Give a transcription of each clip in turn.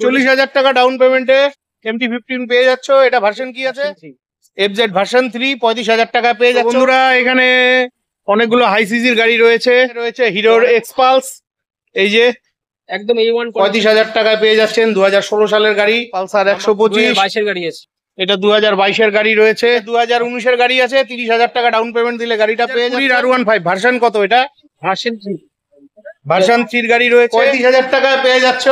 চল্লিশ হাজার টাকা ডাউন পেমেন্টে এমটি ফিফটিন পেয়ে যাচ্ছ এটা ভার্সন কি আছে এফজেড ভার্সন থ্রি পঁয়ত্রিশ হাজার টাকা পেয়ে যাচ্ছ বন্ধুরা এখানে অনেকগুলো হাই সিজির গাড়ি রয়েছে রয়েছে হিরোর এক্সপালস এই যে একদম এই ওয়ান পঁয়ত্রিশ হাজার টাকায় পেয়ে যাচ্ছেন দু হাজার ষোলো সালের গাড়ি পালসার একশো পঁচিশ বাইশের গাড়ি আছে এটা দু হাজার বাইশের গাড়ি রয়েছে দু হাজার উনিশের গাড়ি আছে তিরিশ হাজার টাকা ডাউন পেমেন্ট দিলে গাড়িটা পেয়ে যাবেন আর ওয়ান ফাইভ ভার্সন কত এটা ভার্সন থ্রি ভার্সন থ্রির গাড়ি রয়েছে পঁয়ত্রিশ হাজার টাকায় পেয়ে যাচ্ছ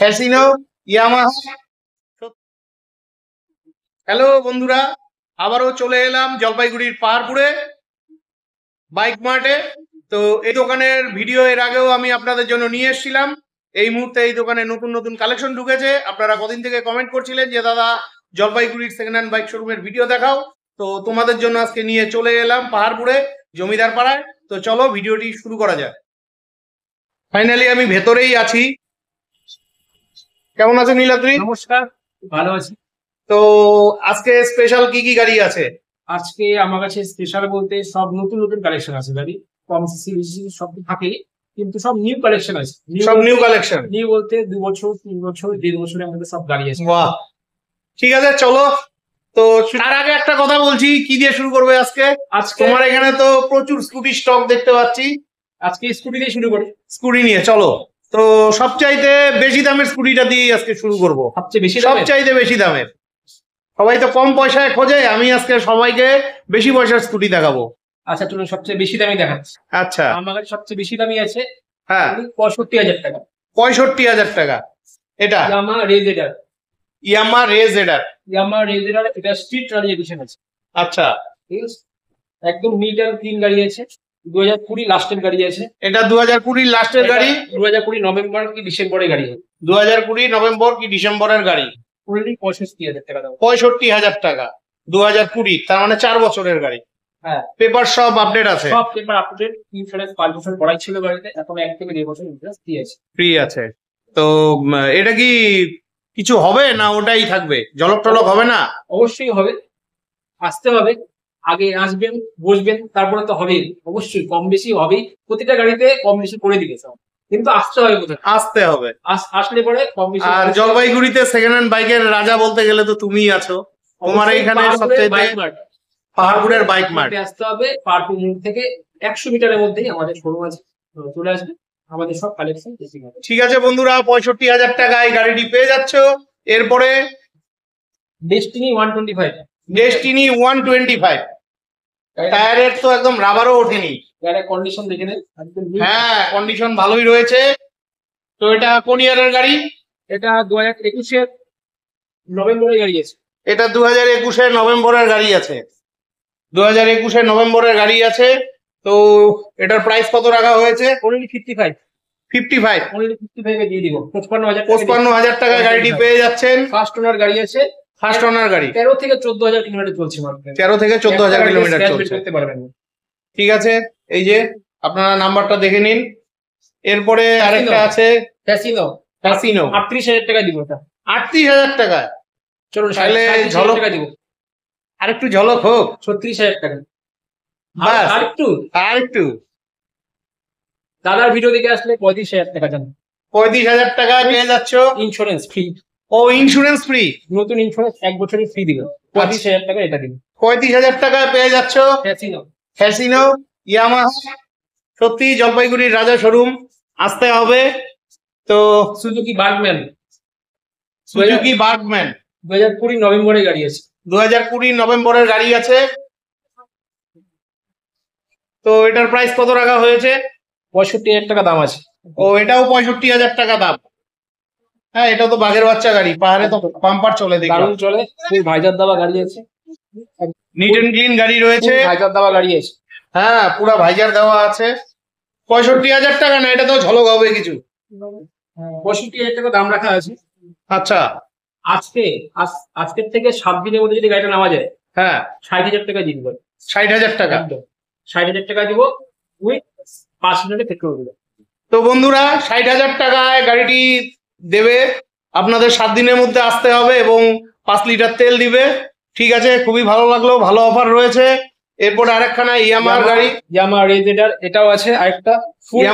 হ্যাসিনো ইয়ামাহা হ্যালো বন্ধুরা আবারও চলে এলাম জলপাইগুড়ির পাহাড়পুরে বাইক মার্টে তো এই দোকানের ভিডিও এর আগেও আমি আপনাদের জন্য নিয়ে এসেছিলাম এই মুহূর্তে এই দোকানে নতুন নতুন কালেকশন ঢুকেছে আপনারা কদিন থেকে কমেন্ট করছিলেন যে দাদা জলপাইগুড়ির সেকেন্ড হ্যান্ড বাইক শোরুমের ভিডিও দেখাও তো তোমাদের জন্য আজকে নিয়ে চলে এলাম পাহাড়পুরে জমিদার পাড়ায় তো চলো ভিডিওটি শুরু করা যায় ফাইনালি আমি ভেতরেই আছি কেমন আছে নীলাদ্রি নমস্কার ভালো আছি তো আজকে স্পেশাল কি কি গাড়ি আছে আজকে আমার কাছে স্পেশাল বলতে সব নতুন নতুন কালেকশন আছে গাড়ি কম সিসি সব থাকে কিন্তু সব নিউ কালেকশন আছে সব নিউ কালেকশন নিউ বলতে দু বছর তিন বছর দেড় বছরের মধ্যে সব গাড়ি আছে বাহ ঠিক আছে চলো তো তার আগে একটা কথা বলছি কি দিয়ে শুরু করবে আজকে আজ তোমার এখানে তো প্রচুর স্কুটি স্টক দেখতে পাচ্ছি আজকে স্কুটি দিয়ে শুরু করি স্কুটি নিয়ে চলো তো সবচাইতে বেশি দামের স্কুটিটা দিয়ে আজকে শুরু করব সবচেয়ে বেশি সবচাইতে বেশি দামের সবাই তো কম পয়সায় খোঁজে আমি আজকে সবাইকে বেশি পয়সার স্কুটি দেখাবো আচ্ছা তুমি সবচেয়ে বেশি দামি দেখাচ্ছি আচ্ছা আমার কাছে সবচেয়ে বেশি দামি আছে হ্যাঁ পঁয়ষট্টি হাজার টাকা পঁয়ষট্টি হাজার টাকা এটা ইয়ামা রেজেডার ইয়ামা রেজেডার ইয়ামা রেজেডার এটা স্ট্রিট রাজি এডিশন আছে আচ্ছা একদম নিট অ্যান্ড ক্লিন গাড়ি আছে কুড়ি লাস্টের গাড়ি আছে এটা কুড়ির লাস্টের গাড়ি কুড়ি নভেম্বর কি ডিসেম্বরের গাড়ি কুড়ি নভেম্বর কি ডিসেম্বরের গাড়ি পঁয়ষট্টি পঁয়ষট্টি হাজার টাকা কুড়ি তার মানে চার বছরের গাড়ি হ্যাঁ পেপার সব আপডেট আছে পাঁচ বছর ছিল গাড়িতে এক থেকে ইন্টারেস্ট আছে ফ্রি আছে তো এটা কি কিছু হবে না ওটাই থাকবে জলক টলক হবে না অবশ্যই হবে আসতে হবে আগে আসবেন বসবেন তারপরে তো হবেই অবশ্যই কম বেশি হবেই প্রতিটা গাড়িতে কম বেশি করে দিবে কিন্তু আসতে হবে কোথায় আসতে হবে আসলে পরে কম বেশি আর জলপাইগুড়িতে সেকেন্ড হ্যান্ড বাইকের রাজা বলতে গেলে তো তুমিই আছো তোমার এখানে সবচেয়ে পাহাড়পুরের বাইক মার্ট আসতে হবে পাহাড়পুর মোড় থেকে একশো মিটারের মধ্যেই আমাদের শোরুম আছে চলে আসবে আমাদের সব কালেকশন ঠিক আছে বন্ধুরা পঁয়ষট্টি হাজার টাকায় গাড়িটি পেয়ে যাচ্ছ এরপরে destiny one twenty five destiny one twenty five টায়ারের তো একদম রাবারও ওঠেনি কন্ডিশন দেখে হ্যাঁ কন্ডিশন ভালোই রয়েছে তো এটা কোন ইয়ারের গাড়ি এটা 2021 এর নভেম্বরের গাড়ি আছে এটা 2021 এর একুশে নভেম্বরের গাড়ি আছে 2021 এর একুশে নভেম্বরের গাড়ি আছে তো এটার প্রাইস কত রাখা হয়েছে only fifty five fifty five এ ফিফটি দিয়ে দিব পঁচপান্ন হাজার পঁচপান্ন হাজার টাকায় গাড়িটি পেয়ে যাচ্ছেন ফার্স্ট ওনার গাড়ি আছে ফার্স্ট ওনার গাড়ি তেরো থেকে চোদ্দ হাজার কিলোমিটার চলছে তেরো থেকে চোদ্দ হাজার কিলোমিটার চলছে ঠিক আছে এই যে আপনারা নাম্বারটা দেখে নিন এরপরে আরেকটা আছে ক্যাসিনো ক্যাসিনো 38000 টাকা দিব এটা 38000 টাকা চলুন তাহলে ঝলক দিব আরেকটু ঝলক হোক ছত্রিশ হাজার টাকা বাস আরেকটু আরেকটু দাদার ভিডিও দেখে আসলে পঁয়ত্রিশ হাজার টাকা জানো পঁয়ত্রিশ হাজার টাকা পেয়ে যাচ্ছ ইন্স্যুরেন্স ফ্রি ও ইন্স্যুরেন্স ফ্রি নতুন ইন্স্যুরেন্স এক বছরের ফ্রি দিবে আচ্ছা। পঁয়ত্রিশ হাজার টাকা এটা দিবে পঁয়ত্রিশ হাজার টাকা পেয়ে যাচ্ছ ফ্যাসিনো হ্যাসিনো ইয়ামাহা সত্যি জলপাইগুড়ির রাজা শোরুম আসতে হবে তো সুজুকি বার্গম্যান সুজুকি বার্গম্যান দু হাজার কুড়ি নভেম্বরে গাড়ি আছে দু হাজার কুড়ি নভেম্বরের গাড়ি আছে তো এটার প্রাইস কত রাখা হয়েছে পঁয়ষট্টি হাজার টাকা দাম আছে ও এটাও পঁয়ষট্টি হাজার টাকা দাম হ্যাঁ এটা তো বাঘের বাচ্চা গাড়ি পাহাড়ে তো পাম্পার চলে দেখি দারুণ চলে খুব ভাইজার দাবা গাড়ি আছে নিট এন্ড ক্লিন গাড়ি রয়েছে ভাইজার দাবা গাড়ি আছে হ্যাঁ পুরা ভাইজার দেওয়া আছে পঁয়ষট্টি হাজার টাকা না এটা তো ঝলক হবে কিছু পঁয়ষট্টি হাজার টাকা দাম রাখা আছে আচ্ছা আজকে আজ- আজকের থেকে সাত দিনের মধ্যে যদি গাড়িটা নেওয়া যায় হ্যাঁ ষাট হাজার টাকা দিয়ে দিব ষাট হাজার টাকা ষাট হাজার টাকা দিব উইথ পাঁচ লিটারের পেট্রোল দিবে তো বন্ধুরা ষাট হাজার টাকায় গাড়িটি দেবে আপনাদের সাত দিনের মধ্যে আসতে হবে এবং পাঁচ লিটার তেল দিবে ঠিক আছে খুবই ভালো লাগলো ভালো অফার রয়েছে এরপর আরেকখানা ইয়ামার গাড়ি ইয়ামার রেজেডার এটাও আছে আরেকটা ফুল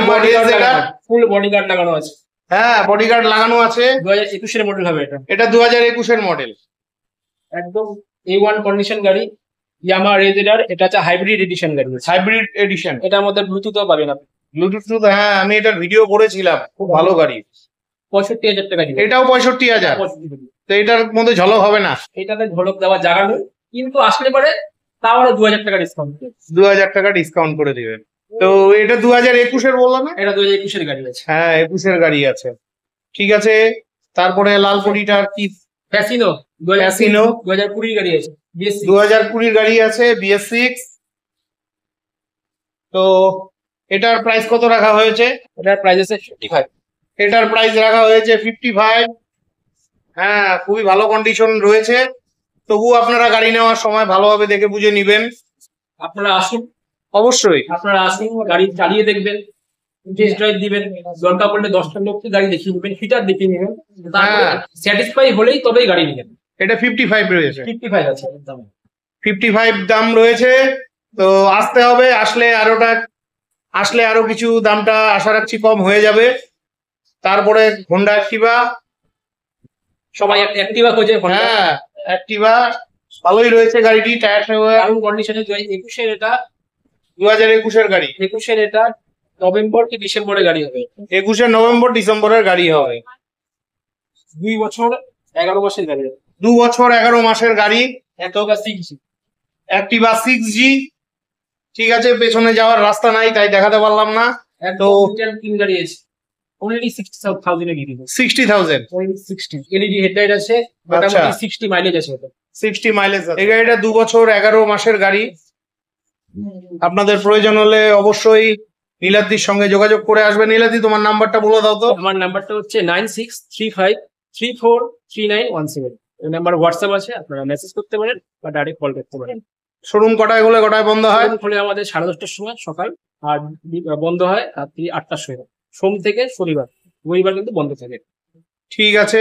বডি গার্ড লাগানো আছে হ্যাঁ বডি গার্ড লাগানো আছে দু হাজার একুশের মডেল হবে এটা এটা দু হাজার একুশের মডেল একদম এ ওয়ান কন্ডিশন গাড়ি ইয়ামা রেজেডার এটা হচ্ছে হাইব্রিড এডিশন গাড়ি হাইব্রিড এডিশন এটার মধ্যে ব্লুটুথও পাবেন আপনি ব্লুটুথ হ্যাঁ আমি এটার ভিডিও করেছিলাম খুব ভালো গাড়ি পঁয়ষট্টি হাজার টাকা দিবে এটাও পঁয়ষট্টি হাজার তো এটার মধ্যে ঝলক হবে না এটাতে ঝলক দেওয়া জায়গা কিন্তু আসলে পরে তাও আরো দু হাজার টাকা ডিসকাউন্ট দু হাজার টাকা ডিসকাউন্ট করে দিবে তো এটা দু হাজার একুশের বললাম না এটা দু হাজার একুশের গাড়ি আছে হ্যাঁ একুশের গাড়ি আছে ঠিক আছে তারপরে লালপুরিটার কি ফ্যাসিনো ফ্যাসিনো দু হাজার কুড়ির গাড়ি আছে দু হাজার কুড়ির গাড়ি আছে বিএস সিক্স তো এটার প্রাইস কত রাখা হয়েছে এটার প্রাইস আছে ফিফটি ফাইভ এটার প্রাইস রাখা হয়েছে ফিফটি ফাইভ হ্যাঁ খুবই ভালো কন্ডিশন রয়েছে তবু আপনারা গাড়ি নেওয়ার সময় ভালোভাবে দেখে বুঝে নিবেন আপনারা আসুন অবশ্যই আপনারা আসুন গাড়ি চালিয়ে দেখবেন দিবেন দরকার পড়লে দশটা লোককে গাড়ি দেখিয়ে ফিটার দেখিয়ে নেবেন স্যাটিসফাই হলেই তবেই গাড়ি নেবেন এটা ফিফটি ফাইভ রয়েছে ফিফটি ফাইভ আছে ফিফটি ফাইভ দাম রয়েছে তো আসতে হবে আসলে আসলে আরো কিছু দামটা আশা রাখছি কম হয়ে যাবে তারপরে হোন্ডা অ্যাক্টিভা সবাই অ্যাক্টিভা খোঁজে হ্যাঁ অ্যাক্টিভা ভালোই রয়েছে গাড়িটি টায়ার দারুণ কন্ডিশনে দু হাজার একুশের এটা দু হাজার একুশের গাড়ি একুশের এটা নভেম্বর কি ডিসেম্বরের গাড়ি হবে একুশে নভেম্বর ডিসেম্বরের গাড়ি হবে দুই বছর এগারো মাসের গাড়ি দু বছর এগারো মাসের গাড়ি Activa six G Activa six G ঠিক আছে পেছনে যাওয়ার রাস্তা নাই তাই দেখাতে পারলাম না তো গাড়ি আছে only 60000 এ দিয়ে দিবে 60000 only এলইডি হেডলাইট আছে মোটামুটি মাইলেজ আচ্ছা। আছে সিক্সটি মাইলেজ আছে এই গাড়িটা দু বছর এগারো মাসের গাড়ি আপনাদের প্রয়োজন হলে অবশ্যই নীলাদির সঙ্গে যোগাযোগ করে আসবে নীলাদি তোমার নাম্বারটা বলে দাও তো আমার নাম্বারটা হচ্ছে nine nine six three three three five four one seven এই নাম্বার হোয়াটসঅ্যাপ আছে আপনারা মেসেজ করতে পারেন বা ডাইরেক্ট কল করতে পারেন শোরুম কটায় হলে কটায় বন্ধ হয় খুলে আমাদের সাড়ে দশটার সময় সকাল আর বন্ধ হয় রাত্রি আটটার সময় সোম থেকে শনিবার রবিবার কিন্তু বন্ধ থাকে ঠিক আছে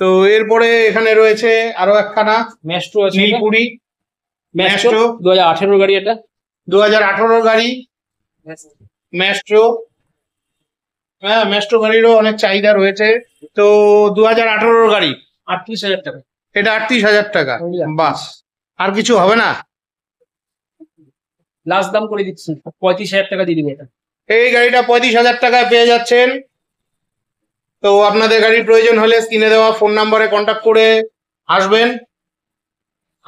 তো এরপরে এখানে রয়েছে আরো একখানা মেস্ট্রো আছে নীলপুরি মেস্ট্রো দু হাজার আঠেরোর গাড়ি এটা দু হাজার আঠারোর গাড়ি ম্যাস্ট্রো হ্যাঁ মেস্ট্রো গাড়িরও অনেক চাহিদা রয়েছে তো দু হাজার আঠারোর গাড়ি আটত্রিশ হাজার টাকা এটা আটত্রিশ হাজার টাকা হ্যাঁ। বাস আর কিছু হবে না লাস্ট দাম করে দিচ্ছি পঁয়ত্রিশ হাজার টাকা দিয়ে দিবে এটা এই গাড়িটা পঁয়ত্রিশ হাজার টাকায় পেয়ে যাচ্ছেন তো আপনাদের গাড়ির প্রয়োজন হলে স্ক্রিনে দেওয়া ফোন নাম্বারে কন্ট্যাক্ট করে আসবেন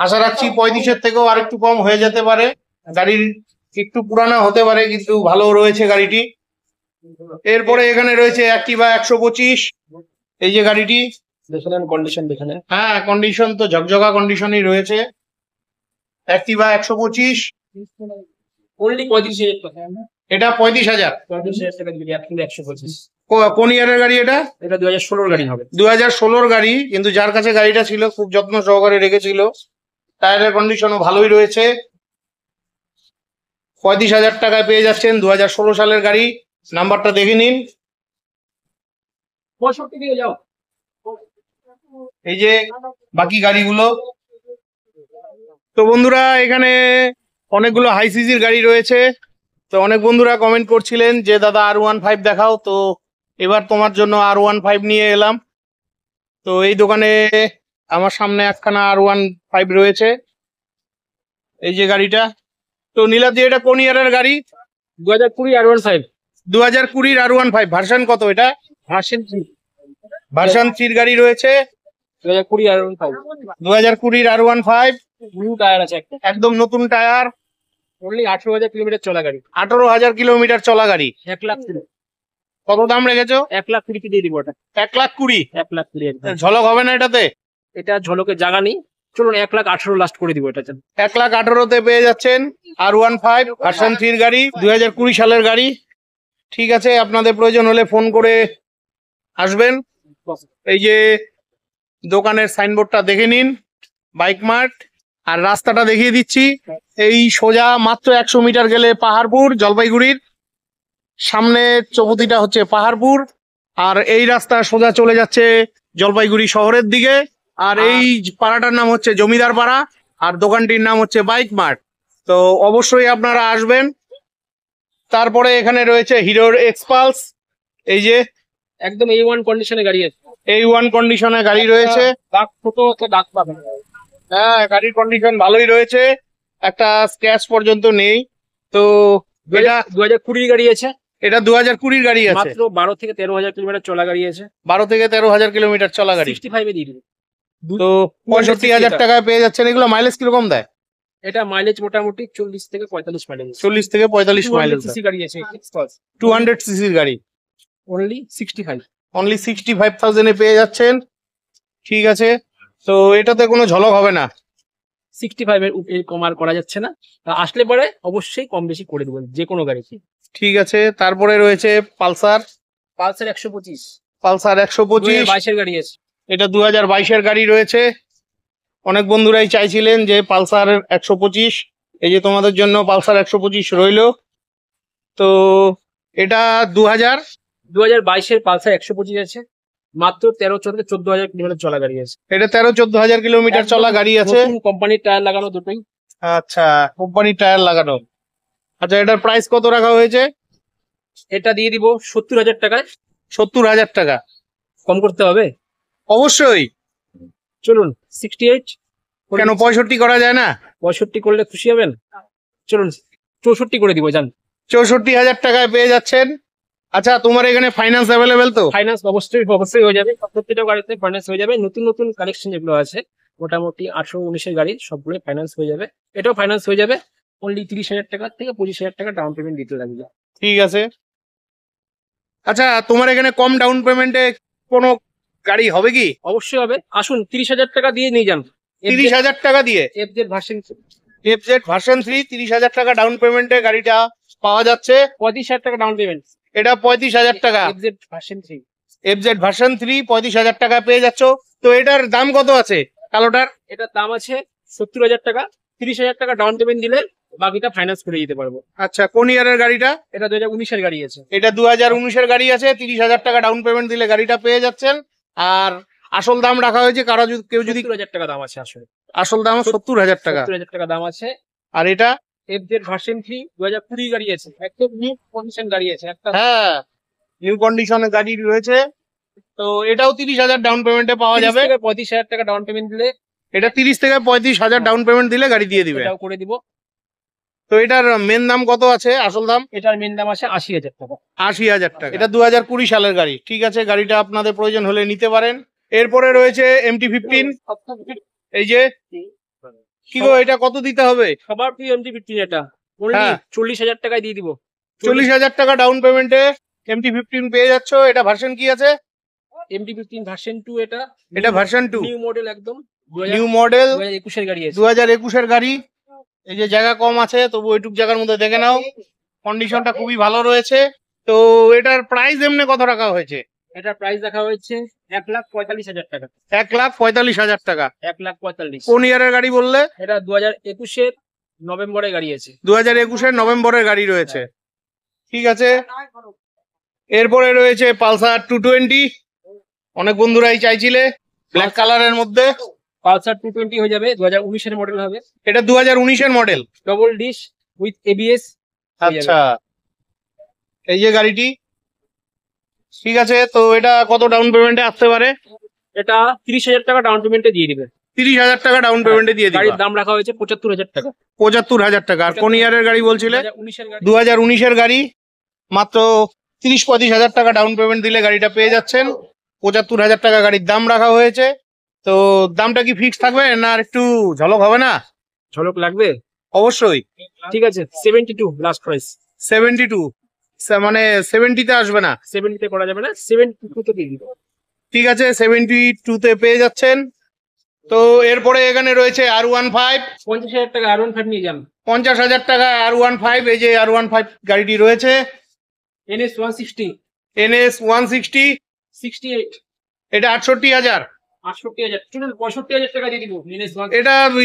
আশা রাখছি পঁয়ত্রিশের থেকেও আর একটু কম হয়ে যেতে পারে গাড়ির একটু পুরানা হতে পারে কিন্তু ভালো রয়েছে গাড়িটি এরপরে এখানে রয়েছে একটি বা একশো পঁচিশ এই যে গাড়িটি কন্ডিশন দেখে হ্যাঁ কন্ডিশন তো ঝকঝকা কন্ডিশনই রয়েছে একটি বা একশো পঁচিশ এটা পঁয়ত্রিশ হাজার কোন ইয়ারের গাড়ি এটা এটা দু হাজার গাড়ি হবে দু হাজার ষোলোর গাড়ি কিন্তু যার কাছে গাড়িটা ছিল খুব যত্ন সহকারে রেখেছিল টায়ারের কন্ডিশনও ভালোই রয়েছে পঁয়ত্রিশ হাজার টাকায় পেয়ে যাচ্ছেন দু ষোলো সালের গাড়ি নাম্বারটা দেখে নিন এই যে বাকি গাড়িগুলো তো বন্ধুরা এখানে অনেকগুলো হাই সিজির গাড়ি রয়েছে তো অনেক বন্ধুরা কমেন্ট করছিলেন যে দাদা আর ওয়ান ফাইভ দেখাও তো এবার তোমার জন্য আর ওয়ান ফাইভ নিয়ে এলাম তো এই দোকানে আমার সামনে একখানা আর ওয়ান ফাইভ রয়েছে এই যে গাড়িটা তো নীলাদি এটা কোন ইয়ারের গাড়ি দু হাজার কুড়ি আর ওয়ান ফাইভ দু হাজার কুড়ির আর ওয়ান ফাইভ ভার্সান কত এটা ভার্সান ভার্সান থ্রির গাড়ি রয়েছে দু হাজার কুড়ি আর ওয়ান ফাইভ দু হাজার কুড়ির আর ওয়ান ফাইভ নিউ টায়ার আছে একদম নতুন টায়ার অনলি আঠারো হাজার কিলোমিটার চলা গাড়ি আঠারো হাজার কিলোমিটার চলা গাড়ি এক লাখ কত দাম এক লাখ দিয়ে দিব ওটা এক লাখ কুড়ি এক লাখ ঝলক হবে না এটাতে এটা নেই চলুন এক লাখ আঠারো লাস্ট করে দিব এটা এক লাখ আঠারোতে পেয়ে যাচ্ছেন আর ওয়ান ফাইভ গাড়ি দুই হাজার কুড়ি সালের গাড়ি ঠিক আছে আপনাদের প্রয়োজন হলে ফোন করে আসবেন এই যে দোকানের সাইনবোর্ডটা দেখে নিন বাইক মার্ট আর রাস্তাটা দেখিয়ে দিচ্ছি এই সোজা মাত্র একশো মিটার গেলে পাহাড়পুর জলপাইগুড়ির সামনে চৌপতিটা হচ্ছে পাহাড়পুর আর এই রাস্তা সোজা চলে যাচ্ছে জলপাইগুড়ি শহরের দিকে আর এই পাড়াটার নাম হচ্ছে জমিদার পাড়া আর দোকানটির নাম হচ্ছে বাইক মার্ট তো অবশ্যই আপনারা আসবেন তারপরে এখানে রয়েছে হিরোর এক্সপালস এই যে একদম এই ওয়ান কন্ডিশনে গাড়ি আছে এই ওয়ান কন্ডিশনে গাড়ি রয়েছে দাগ ছোট ডাক পাবেন হ্যাঁ গাড়ির কন্ডিশন ভালোই রয়েছে একটা স্ক্র্যাচ পর্যন্ত নেই তো এটা দু হাজার গাড়ি আছে এটা দু কুড়ির গাড়ি আছে মাত্র বারো থেকে তেরো হাজার কিলোমিটার চলা গাড়ি আছে বারো থেকে তেরো হাজার কিলোমিটার চলা গাড়ি সিক্সটি ফাইভে দিয়ে দেবে তো পঁয়ষট্টি হাজার টাকায় পেয়ে যাচ্ছেন এগুলো মাইলেজ কিরকম দেয় এটা মাইলেজ মোটামুটি চল্লিশ থেকে পঁয়তাল্লিশ মাইলেজ চল্লিশ থেকে পঁয়তাল্লিশ মাইলেজ সিসি গাড়ি আছে টু হান্ড্রেড সিসির গাড়ি only sixty five only sixty five থাউজেন্ডে পেয়ে যাচ্ছেন ঠিক আছে তো এটাতে কোনো ঝলক হবে না সিক্সটি ফাইভের কম কমার করা যাচ্ছে না আসলে পরে অবশ্যই কম বেশি করে দেবেন যে কোনো গাড়িতে ঠিক আছে তারপরে রয়েছে পালসার পালসার একশো পঁচিশ পালসার একশো পঁচিশ বাইশের গাড়ি আছে এটা দু হাজার বাইশের গাড়ি রয়েছে অনেক বন্ধুরাই চাইছিলেন যে পালসার একশো পঁচিশ এই যে তোমাদের জন্য পালসার একশো পঁচিশ রইল তো এটা দু হাজার দু হাজার বাইশের পালসার একশো পঁচিশ আছে মাত্র তেরো চোদ্দ চোদ্দ হাজার কিলোমিটার চলা গাড়ি আছে এটা তেরো চোদ্দ হাজার কিলোমিটার চলা গাড়ি আছে কোম্পানির টায়ার লাগানো দুটোই আচ্ছা কোম্পানির টায়ার লাগানো আচ্ছা এটার প্রাইস কত রাখা হয়েছে এটা দিয়ে দিব সত্তর হাজার টাকায় সত্তর হাজার টাকা কম করতে হবে অবশ্যই চলুন সিক্সটি এইট কেন পঁয়ষট্টি করা যায় না পঁয়ষট্টি করলে খুশি হবেন চলুন চৌষট্টি করে দিব জান চৌষট্টি হাজার টাকায় পেয়ে যাচ্ছেন আচ্ছা তোমার এখানে ফাইন্যান্স অ্যাভেলেবেল তো ফাইন্যান্স অবশ্যই অবশ্যই হয়ে যাবে প্রত্যেকটা গাড়িতে ফাইন্যান্স হয়ে যাবে নতুন নতুন কালেকশন যেগুলো আছে মোটামুটি 819 এর গাড়ি সবগুলো ফাইন্যান্স হয়ে যাবে এটাও ফাইন্যান্স হয়ে যাবে অনলি তিরিশ হাজার টাকা থেকে পঁচিশ হাজার টাকা ডাউন পেমেন্ট দিতে লাগবে ঠিক আছে আচ্ছা তোমার এখানে কম ডাউন পেমেন্টে কোনো গাড়ি হবে কি অবশ্যই হবে আসুন তিরিশ হাজার টাকা দিয়ে নিয়ে যান 30000 হাজার টাকা দিয়ে F Z version F Z version 3 তিরিশ হাজার টাকা ডাউন পেমেন্টে গাড়িটা পাওয়া যাচ্ছে 25000 হাজার টাকা ডাউন পেমেন্ট এটা পঁয়ত্রিশ হাজার টাকা এফজেড ভার্সন থ্রি পঁয়ত্রিশ হাজার টাকা পেয়ে যাচ্ছ তো এটার দাম কত আছে কালোটার এটার দাম আছে সত্তর হাজার টাকা তিরিশ হাজার টাকা ডাউন পেমেন্ট দিলে বাকিটা ফাইন্যান্স করে দিতে পারবো আচ্ছা কোন ইয়ারের গাড়িটা এটা দু হাজার উনিশের গাড়ি আছে এটা দু হাজার উনিশের গাড়ি আছে তিরিশ হাজার টাকা ডাউন পেমেন্ট দিলে গাড়িটা পেয়ে যাচ্ছেন আর আসল দাম রাখা হয়েছে কারো কেউ যদি হাজার টাকা দাম আছে আসলে আসল দাম সত্তর হাজার টাকা হাজার টাকা দাম আছে আর এটা এফ জেড ভার্সন থ্রি দু হাজার কুড়ি গাড়ি আছে একদম নিউ কন্ডিশন গাড়ি আছে একটা হ্যাঁ নিউ কন্ডিশনের গাড়ি রয়েছে তো এটাও তিরিশ হাজার ডাউন পেমেন্টে পাওয়া যাবে পঁয়ত্রিশ হাজার টাকা ডাউন পেমেন্ট দিলে এটা তিরিশ থেকে পঁয়ত্রিশ হাজার ডাউন পেমেন্ট দিলে গাড়ি দিয়ে দিবে এটাও করে দিব তো এটার মেন দাম কত আছে আসল দাম এটার মেন দাম আছে আশি হাজার টাকা আশি হাজার টাকা এটা দু কুড়ি সালের গাড়ি ঠিক আছে গাড়িটা আপনাদের প্রয়োজন হলে নিতে পারেন এরপরে রয়েছে এমটি ফিফটিন এই যে কি গো এটা কত দিতে হবে সবার ফ্রি এমটি ফিফটিন এটা চল্লিশ হাজার টাকায় দিয়ে দিব চল্লিশ হাজার টাকা ডাউন পেমেন্টে এমটি ফিফটিন পেয়ে যাচ্ছ এটা ভার্সন কি আছে এমটি ফিফটিন ভার্সন টু এটা এটা ভার্সন টু নিউ মডেল একদম নিউ মডেল একুশের গাড়ি দু হাজার একুশের গাড়ি এই যে জায়গা কম আছে তবু ওইটুক জায়গার মধ্যে দেখে নাও কন্ডিশনটা খুবই ভালো রয়েছে তো এটার প্রাইস এমনে কত রাখা হয়েছে এটা প্রাইস দেখা হয়েছে এক লাখ পঁয়তাল্লিশ হাজার টাকা এক লাখ পঁয়তাল্লিশ হাজার টাকা এক লাখ পঁয়তাল্লিশ কোন ইয়ারের গাড়ি বললে এটা দু হাজার একুশের নভেম্বরে গাড়ি আছে দু হাজার একুশের নভেম্বরের গাড়ি রয়েছে হ্যাঁ। ঠিক আছে এরপরে রয়েছে পালসার টু টোয়েন্টি অনেক বন্ধুরাই চাইছিলে ব্ল্যাক কালারের মধ্যে পালসার টু টোয়েন্টি হয়ে যাবে দু হাজার উনিশের মডেল হবে এটা দু হাজার উনিশের model double disc with ABS আচ্ছা এই যে গাড়িটি ঠিক আছে তো এটা কত ডাউন পেমেন্টে আসতে পারে এটা তিরিশ হাজার টাকা ডাউন পেমেন্টে দিয়ে দিবে তিরিশ হাজার টাকা ডাউন পেমেন্টে দিয়ে দিবে গাড়ির দাম রাখা হয়েছে পঁচাত্তর হাজার টাকা পঁচাত্তর হাজার টাকা আর কোন ইয়ারের গাড়ি বলছিলে দু হাজার উনিশের গাড়ি মাত্র তিরিশ পঁয়ত্রিশ হাজার টাকা ডাউন পেমেন্ট দিলে গাড়িটা পেয়ে যাচ্ছেন পঁচাত্তর হাজার টাকা গাড়ির দাম রাখা হয়েছে তো দামটা কি ফিক্স থাকবে না আর একটু ঝলক হবে না ঝলক লাগবে অবশ্যই ঠিক আছে seventy two last price seventy two মানে সেভেন্টিতে আসবে না সেভেন্টিতে করা যাবে না সেভেন্টি টুতে দিয়ে দিব ঠিক আছে সেভেন্টি টু তে পেয়ে যাচ্ছেন তো এরপরে এখানে রয়েছে আর ওয়ান ফাইভ পঞ্চাশ হাজার টাকা আর ওয়ান ফাইভ নিয়ে যান পঞ্চাশ হাজার টাকা আর ওয়ান ফাইভ এই যে আর ওয়ান ফাইভ গাড়িটি রয়েছে NS one sixty NS one sixty sixty eight এটা আটষট্টি হাজার আটষট্টি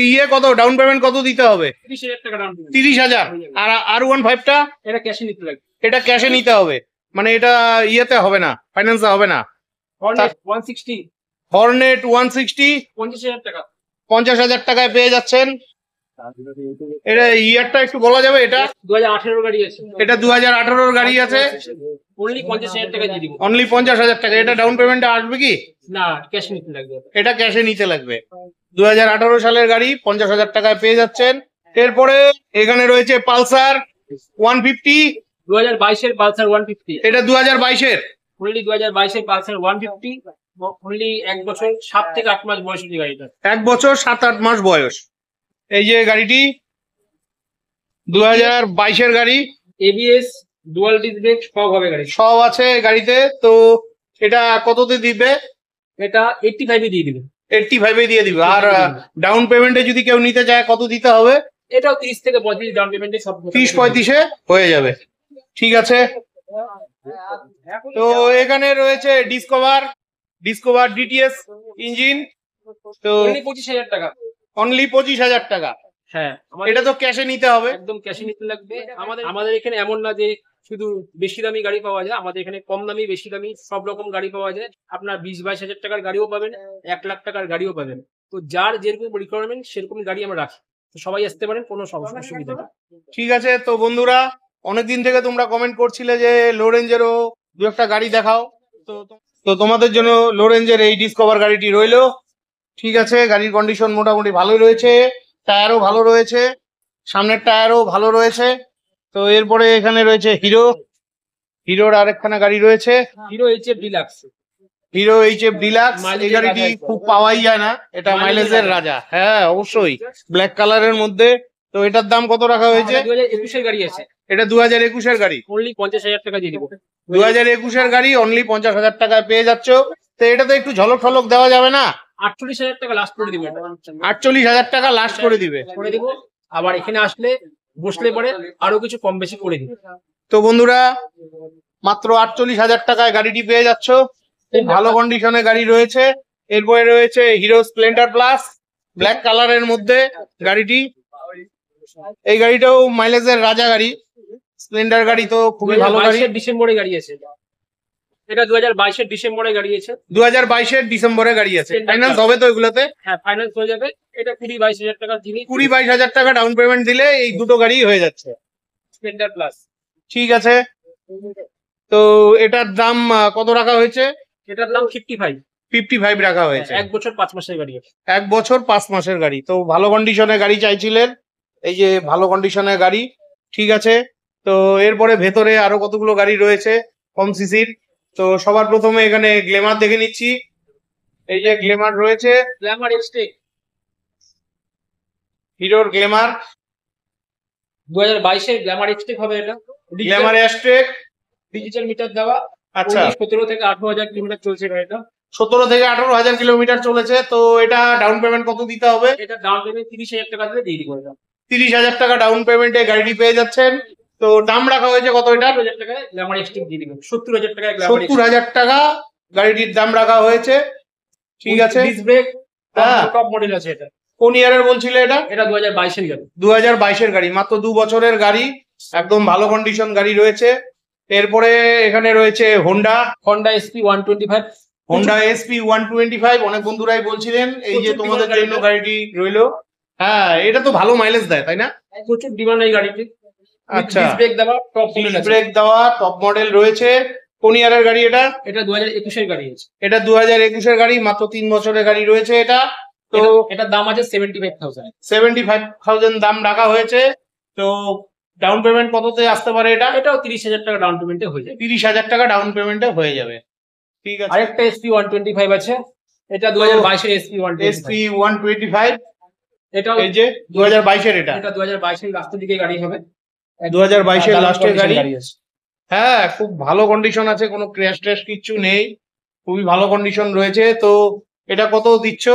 ইয়ে কত ডাউন পেমেন্ট কত দিতে হবে তিরিশ হাজার এটা ক্যাশে নিতে হবে মানে এটা ইয়েতে হবে না ফাইন্যান্সে হবে না সিক্সটি হর্নেট ওয়ান সিক্সটি পঞ্চাশ হাজার টাকায় পেয়ে যাচ্ছেন এটা ইয়ারটা একটু বলা যাবে এটা দু এটা দু হাজার গাড়ি আছে অনলি পঞ্চাশ হাজার টাকা এটা ডাউন পেমেন্ট আসবে কি না ক্যাশ নিতে লাগবে এটা ক্যাশে নিতে লাগবে দু সালের গাড়ি পঞ্চাশ হাজার টাকায় পেয়ে যাচ্ছেন এরপরে এখানে রয়েছে পালসার ওয়ান ফিফটি দু বাইশের পালসার ওয়ান ফিফটি এটা দু হাজার বাইশের অনলি দু হাজার বাইশের পালসার ওয়ান ফিফটি অনলি এক বছর সাত থেকে আট মাস বয়স গাড়িটা এক বছর সাত আট মাস বয়স এই যে গাড়িটি দু হাজার বাইশের গাড়ি এবিএস ডুয়াল ডিস্ক ব্রেক সব হবে গাড়ি সব আছে গাড়িতে তো এটা কততে দিবে এটা এইটটি ফাইভে দিয়ে দিবে এইটটি ফাইভে দিয়ে দিবে আর ডাউন পেমেন্টে যদি কেউ নিতে চায় কত দিতে হবে এটাও তিরিশ থেকে পঁয়ত্রিশ ডাউন পেমেন্টে সব তিরিশ পঁয়ত্রিশে হয়ে যাবে ঠিক আছে তো এখানে রয়েছে ডিসকভার ডিসকভার ডিটিএস ইঞ্জিন তো পঁচিশ হাজার টাকা অনলি পঁচিশ হাজার টাকা হ্যাঁ এটা তো ক্যাশে নিতে হবে একদম ক্যাশে নিতে লাগবে আমাদের আমাদের এখানে এমন না যে শুধু বেশি দামি গাড়ি পাওয়া যায় আমাদের এখানে কম দামি বেশি দামি সব রকম গাড়ি পাওয়া যায় আপনার বিশ বাইশ হাজার টাকার গাড়িও পাবেন এক লাখ টাকার গাড়িও পাবেন তো যার যেরকম রিকোয়ারমেন্ট সেরকম গাড়ি আমরা রাখি তো সবাই আসতে পারেন কোনো সমস্যা সুবিধা ঠিক আছে তো বন্ধুরা অনেকদিন থেকে তোমরা কমেন্ট করছিলে যে লো ও দু একটা গাড়ি দেখাও তো তো তোমাদের জন্য লো রেঞ্জের এই ডিসকভার গাড়িটি রইলো ঠিক আছে গাড়ির কন্ডিশন মোটামুটি ভালোই রয়েছে টায়ারও ভালো রয়েছে সামনের টায়ারও ভালো রয়েছে তো এরপরে এখানে রয়েছে হিরো হিরোর আরেকখানা গাড়ি রয়েছে Hero H deluxe Hero H deluxe এই গাড়িটি খুব পাওয়াই যায় না এটা মাইলেজের রাজা হ্যাঁ অবশ্যই ব্ল্যাক কালারের মধ্যে তো এটার দাম কত রাখা হ্যাঁ, হয়েছে একুশের গাড়ি আছে এটা দু হাজার একুশের গাড়ি অনলি পঞ্চাশ টাকা দিয়ে দিব দু হাজার একুশের গাড়ি অনলি পঞ্চাশ হাজার টাকায় পেয়ে যাচ্ছ তো এটা তো একটু ঝলক ঠলক দেওয়া যাবে না আটচল্লিশ হাজার টাকা লাস্ট করে দিবে আটচল্লিশ টাকা লাস্ট করে দিবে করে দিব আবার এখানে আসলে বসলে পরে আরো কিছু কম বেশি করে দিই তো বন্ধুরা মাত্র আটচল্লিশ হাজার টাকায় গাড়িটি পেয়ে যাচ্ছ খুব ভালো কন্ডিশনে গাড়ি রয়েছে এরপরে রয়েছে হিরো স্প্লেন্ডার প্লাস ব্ল্যাক কালারের মধ্যে গাড়িটি এই গাড়িটাও মাইলেজের রাজা গাড়ি স্প্লেন্ডার গাড়ি তো খুবই ভালো গাড়ি ডিসেম্বরে গাড়ি আছে এটা দু হাজার বাইশের ডিসেম্বরে গাড়ি আছে দু হাজার বাইশের ডিসেম্বরে গাড়ি আছে ফাইন্যান্স হবে তো এগুলোতে হ্যাঁ ফাইন্যান্স হয়ে যাবে এটা কুড়ি বাইশ হাজার টাকা জিনিস কুড়ি বাইশ হাজার টাকা ডাউন পেমেন্ট দিলে এই দুটো গাড়িই হয়ে যাচ্ছে স্প্লেন্ডার প্লাস ঠিক আছে তো এটার দাম কত রাখা হয়েছে এটার দাম ফিফটি ফাইভ ফিফটি ফাইভ রাখা হয়েছে এক বছর পাঁচ মাসের গাড়ি এক বছর পাঁচ মাসের গাড়ি তো ভালো কন্ডিশনে গাড়ি চাইছিলেন এই যে ভালো কন্ডিশনের গাড়ি ঠিক আছে তো এরপরে ভেতরে আরো কতগুলো গাড়ি রয়েছে কম সিসির তো সবার প্রথমে এখানে গ্লেমার দেখে নিচ্ছি এই যে গ্লেমার রয়েছে গ্ল্যামার এক্সটেক হিরোর গ্ল্যামার দু হাজার বাইশের গ্ল্যামার এক্সটেক হবে এটা গ্ল্যামার এক্সটেক ডিজিটাল মিটার দেওয়া আচ্ছা সতেরো থেকে আঠারো হাজার কিলোমিটার চলছে গাড়িটা সতেরো থেকে আঠারো হাজার কিলোমিটার চলেছে তো এটা ডাউন পেমেন্ট কত দিতে হবে এটা ডাউন পেমেন্ট তিরিশ হাজার টাকা দিয়ে দিয়ে দিব তিরিশ হাজার টাকা ডাউন পেমেন্টে গাড়িটি পেয়ে যাচ্ছেন তো দাম রাখা হয়েছে কত এটা সত্তর হাজার টাকা সত্তর হাজার টাকা গাড়িটির দাম রাখা হয়েছে ঠিক আছে ডিস্ক ব্রেক হ্যাঁ মডেল আছে এটা কোন ইয়ারের বলছিল এটা এটা দু হাজার বাইশের গাড়ি দু বাইশের গাড়ি মাত্র দু বছরের গাড়ি একদম ভালো কন্ডিশন গাড়ি রয়েছে এরপরে এখানে রয়েছে Honda Honda SP one twenty five Honda SP one twenty five অনেক বন্ধুরাই বলছিলেন এই যে তোমাদের জন্য গাড়িটি রইলো হ্যাঁ এটা তো ভালো মাইলেজ দেয় তাই না প্রচুর ডিমান্ড এই গাড়িটি আচ্ছা ব্রেক দেওয়া টপ ব্রেক দেওয়া টপ মডেল রয়েছে কোন ইয়ারের গাড়ি এটা এটা দু হাজার একুশের গাড়ি এটা দু হাজার একুশের গাড়ি মাত্র তিন বছরের গাড়ি রয়েছে এটা তো এটার দাম আছে seventy five thousand seventy five thousand দাম রাখা হয়েছে তো ডাউন পেমেন্ট কততে আসতে পারে এটা এটাও তিরিশ হাজার টাকা ডাউন পেমেন্টে হয়ে যাবে তিরিশ হাজার টাকা ডাউন পেমেন্টে হয়ে যাবে ঠিক আছে আরেকটা এসপি ওয়ান টোয়েন্টি ফাইভ আছে এটা দু হাজার বাইশের SP one SP one twenty five এটা এই যে দু হাজার বাইশের এটা এটা দু হাজার বাইশের লাস্টের দিকে গাড়ি হবে দু হাজার বাইশের লাস্টের গাড়ি হ্যাঁ খুব ভালো কন্ডিশন আছে কোনো ক্র্যাশ ট্র্যাশ কিচ্ছু নেই খুবই ভালো কন্ডিশন রয়েছে তো এটা কত দিচ্ছ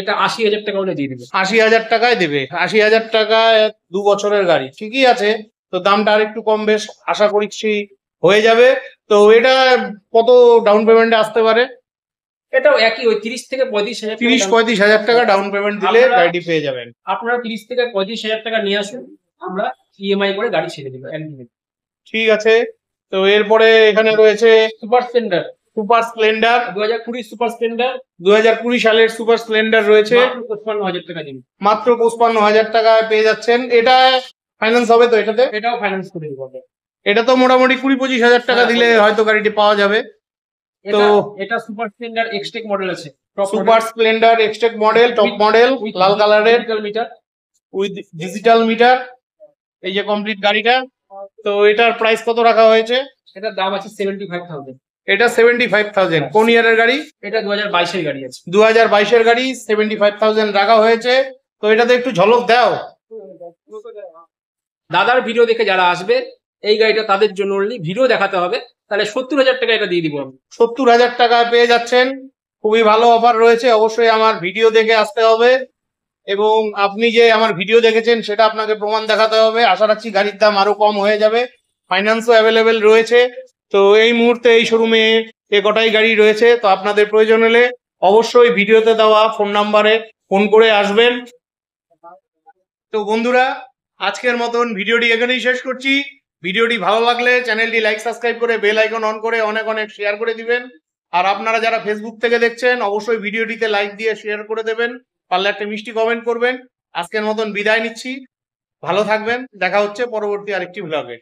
এটা আশি হাজার টাকা হলে দিয়ে দিবে আশি হাজার টাকায় দেবে আশি হাজার টাকায় দু বছরের গাড়ি ঠিকই আছে তো দামটা আরেকটু কম বেশ আশা করছি হয়ে যাবে তো এটা কত ডাউন পেমেন্টে আসতে পারে এটাও একই ওই তিরিশ থেকে পঁয়ত্রিশ হাজার তিরিশ পঁয়ত্রিশ হাজার টাকা ডাউন পেমেন্ট দিলে গাড়িটি পেয়ে যাবেন আপনারা তিরিশ থেকে পঁয়ত্রিশ হাজার টাকা নিয়ে আসুন আমরা ইএমআই e করে গাড়ি ছেড়ে দিবো দেবো ঠিক আছে তো এরপরে এখানে রয়েছে সুপার সেন্টার সুপার স্প্লেন্ডার দু হাজার কুড়ি সুপার স্প্লেন্ডার দু হাজার কুড়ি সালের সুপার স্প্লেন্ডার রয়েছে পঁচপান্ন হাজার টাকা মাত্র পঁচপান্ন হাজার টাকায় পেয়ে যাচ্ছেন এটা ফাইন্যান্স হবে তো এটাতে এটাও ফাইন্যান্স করে হবে এটা তো মোটামুটি কুড়ি পঁচিশ হাজার টাকা হ্যাঁ, দিলে হ্যাঁ। হয়তো গাড়িটি পাওয়া যাবে তো এটা সুপার স্প্লেন্ডার এক্সটেক মডেল আছে super Splendor Xtec model top model লাল কালারের মিটার উইথ ডিজিটাল মিটার এই যে কমপ্লিট গাড়িটা তো এটার প্রাইস কত রাখা হয়েছে এটার দাম আছে সেভেন্টি ফাইভ থাউজেন্ড এটা সেভেন্টি ফাইভ থাউজেন্ড কোন ইয়ারের গাড়ি এটা দু হাজার বাইশের গাড়ি আছে দু হাজার বাইশের গাড়ি সেভেন্টি ফাইভ থাউজেন্ড রাখা হয়েছে তো এটাতে একটু ঝলক দাও দাদার ভিডিও দেখে যারা আসবে এই গাড়িটা তাদের জন্য অনলি ভিডিও দেখাতে হবে তাহলে সত্তর হাজার টাকা এটা দিয়ে দিব আমি সত্তর হাজার টাকা পেয়ে যাচ্ছেন খুবই ভালো অফার রয়েছে অবশ্যই আমার ভিডিও দেখে আসতে হবে এবং আপনি যে আমার ভিডিও দেখেছেন সেটা আপনাকে প্রমাণ দেখাতে হবে আশা রাখছি গাড়ির দাম আরো কম হয়ে যাবে ফাইন্যান্সও অ্যাভেলেবেল রয়েছে তো এই মুহূর্তে এই শোরুমে এ কটাই গাড়ি রয়েছে তো আপনাদের প্রয়োজন হলে অবশ্যই ভিডিওতে দেওয়া ফোন নাম্বারে ফোন করে আসবেন তো বন্ধুরা আজকের মতন ভিডিওটি এখানেই শেষ করছি ভিডিওটি ভালো লাগলে চ্যানেলটি লাইক সাবস্ক্রাইব করে বেল আইকন অন করে অনেক অনেক শেয়ার করে দিবেন আর আপনারা যারা ফেসবুক থেকে দেখছেন অবশ্যই ভিডিওটিতে লাইক দিয়ে শেয়ার করে দেবেন পারলে একটা মিষ্টি কমেন্ট করবেন আজকের মতন বিদায় নিচ্ছি ভালো থাকবেন দেখা হচ্ছে পরবর্তী আরেকটি ব্লগে